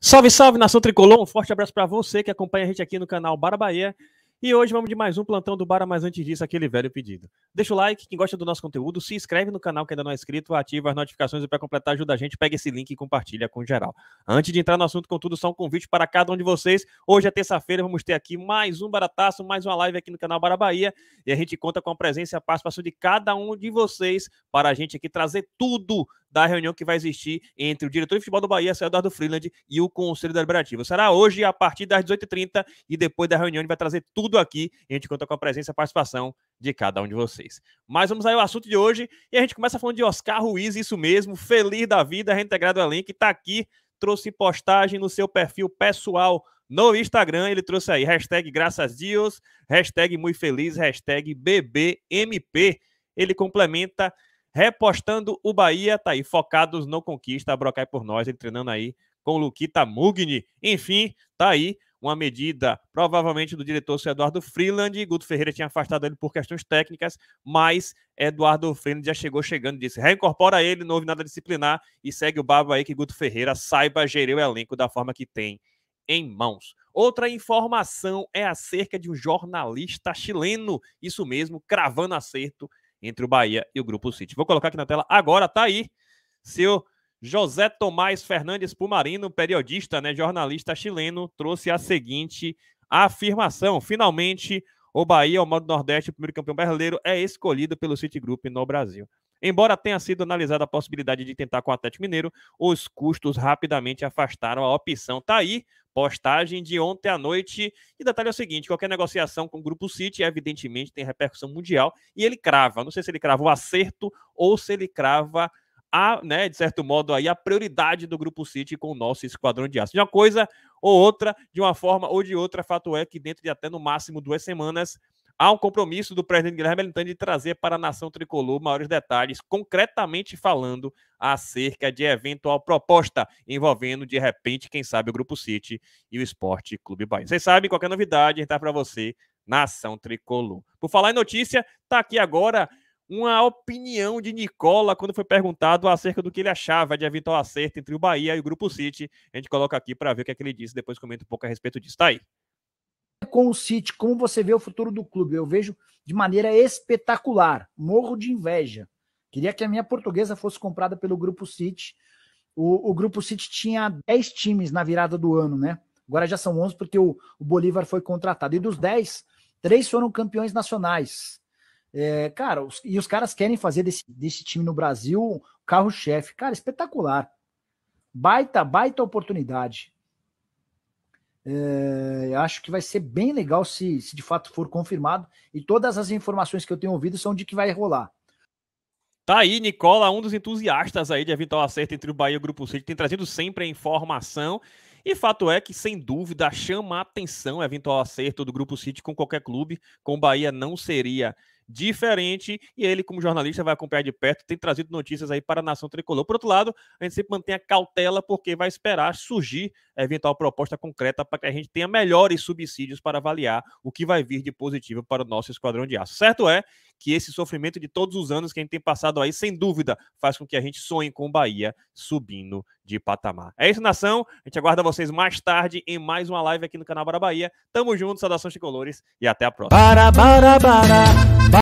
Salve, salve, nação tricolor! Um forte abraço para você que acompanha a gente aqui no canal Bara Bahia. E hoje vamos de mais um plantão do Bara, mas antes disso, aquele velho pedido. Deixa o like, quem gosta do nosso conteúdo, se inscreve no canal que ainda não é inscrito, ativa as notificações e para completar ajuda a gente, pega esse link e compartilha com geral. Antes de entrar no assunto, contudo, só um convite para cada um de vocês. Hoje é terça-feira, vamos ter aqui mais um Barataço, mais uma live aqui no canal Bara Bahia. E a gente conta com a presença e a participação de cada um de vocês para a gente aqui trazer tudo da reunião que vai existir entre o diretor de futebol do Bahia, Eduardo Freeland, e o Conselho Deliberativo. Será hoje, a partir das 18h30, e depois da reunião, a gente vai trazer tudo aqui. a gente conta com a presença e a participação de cada um de vocês. Mas vamos aí ao assunto de hoje, e a gente começa falando de Oscar Ruiz, isso mesmo, feliz da vida, reintegrado ao elenco, está aqui, trouxe postagem no seu perfil pessoal no Instagram, ele trouxe aí, hashtag graças Dios, hashtag muito feliz, hashtag BBMP. Ele complementa repostando o Bahia, tá aí, focados no conquista, a Brocai por nós, ele treinando aí com o Luquita Mugni. Enfim, tá aí uma medida, provavelmente do diretor seu Eduardo Freeland. Guto Ferreira tinha afastado ele por questões técnicas, mas Eduardo Freeland já chegou chegando e disse: reincorpora ele, não houve nada disciplinar e segue o babo aí que Guto Ferreira saiba gerir o elenco da forma que tem em mãos. Outra informação é acerca de um jornalista chileno, isso mesmo, cravando acerto entre o Bahia e o Grupo City. Vou colocar aqui na tela agora, tá aí, seu José Tomás Fernandes Pumarino, periodista, né, jornalista chileno, trouxe a seguinte afirmação. Finalmente, o Bahia, o modo Nordeste, o primeiro campeão brasileiro, é escolhido pelo Citigroup no Brasil. Embora tenha sido analisada a possibilidade de tentar com o Atlético Mineiro, os custos rapidamente afastaram a opção. Tá aí, postagem de ontem à noite. E detalhe é o seguinte: qualquer negociação com o Grupo City, evidentemente, tem repercussão mundial. E ele crava, não sei se ele crava o acerto ou se ele crava a, né, de certo modo, aí, a prioridade do Grupo City com o nosso esquadrão de aço. De uma coisa ou outra, de uma forma ou de outra, fato é que dentro de até no máximo duas semanas, Há um compromisso do presidente Guilherme Belintani de trazer para a nação tricolor maiores detalhes, concretamente falando acerca de eventual proposta envolvendo, de repente, quem sabe, o Grupo City e o Esporte Clube Bahia. Vocês sabem, qualquer novidade está para você na tricolor. Por falar em notícia, está aqui agora uma opinião de Nicola quando foi perguntado acerca do que ele achava de eventual acerto entre o Bahia e o Grupo City. A gente coloca aqui para ver o que é que ele disse, depois comenta um pouco a respeito disso. Tá aí com o City, como você vê o futuro do clube? Eu vejo de maneira espetacular, morro de inveja. Queria que a minha portuguesa fosse comprada pelo Grupo City. O, o Grupo City tinha 10 times na virada do ano, né? Agora já são 11 porque o, o Bolívar foi contratado. E dos 10, três foram campeões nacionais. É, cara, os, e os caras querem fazer desse, desse time no Brasil carro-chefe. Cara, espetacular. Baita, baita oportunidade. É, acho que vai ser bem legal se, se de fato for confirmado. E todas as informações que eu tenho ouvido são de que vai rolar. Tá aí, Nicola, um dos entusiastas aí de eventual acerto entre o Bahia e o Grupo City, tem trazido sempre a informação. E fato é que, sem dúvida, chama a atenção o eventual acerto do Grupo City com qualquer clube. Com o Bahia não seria diferente. E ele, como jornalista, vai acompanhar de perto, tem trazido notícias aí para a nação tricolor. Por outro lado, a gente sempre mantém a cautela, porque vai esperar surgir a eventual proposta concreta para que a gente tenha melhores subsídios para avaliar o que vai vir de positivo para o nosso esquadrão de aço. Certo é que esse sofrimento de todos os anos que a gente tem passado aí, sem dúvida, faz com que a gente sonhe com o Bahia subindo de patamar. É isso, nação. A gente aguarda vocês mais tarde em mais uma live aqui no canal Bara Bahia. Tamo junto, saudações de colores e até a próxima. Para, para, para.